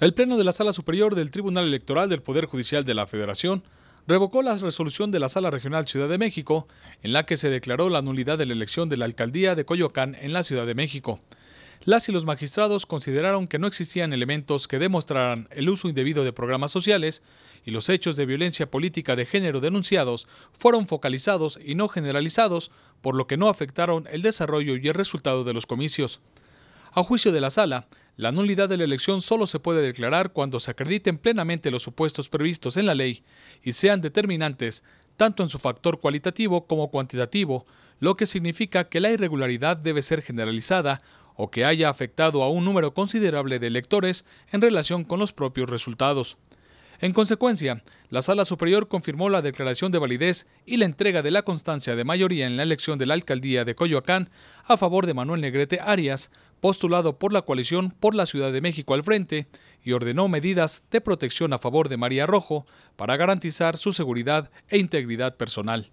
El Pleno de la Sala Superior del Tribunal Electoral del Poder Judicial de la Federación revocó la resolución de la Sala Regional Ciudad de México en la que se declaró la nulidad de la elección de la alcaldía de Coyoacán en la Ciudad de México. Las y los magistrados consideraron que no existían elementos que demostraran el uso indebido de programas sociales y los hechos de violencia política de género denunciados fueron focalizados y no generalizados, por lo que no afectaron el desarrollo y el resultado de los comicios. A juicio de la sala, la nulidad de la elección solo se puede declarar cuando se acrediten plenamente los supuestos previstos en la ley y sean determinantes, tanto en su factor cualitativo como cuantitativo, lo que significa que la irregularidad debe ser generalizada o que haya afectado a un número considerable de electores en relación con los propios resultados. En consecuencia, la Sala Superior confirmó la declaración de validez y la entrega de la constancia de mayoría en la elección de la alcaldía de Coyoacán a favor de Manuel Negrete Arias, postulado por la coalición por la Ciudad de México al frente, y ordenó medidas de protección a favor de María Rojo para garantizar su seguridad e integridad personal.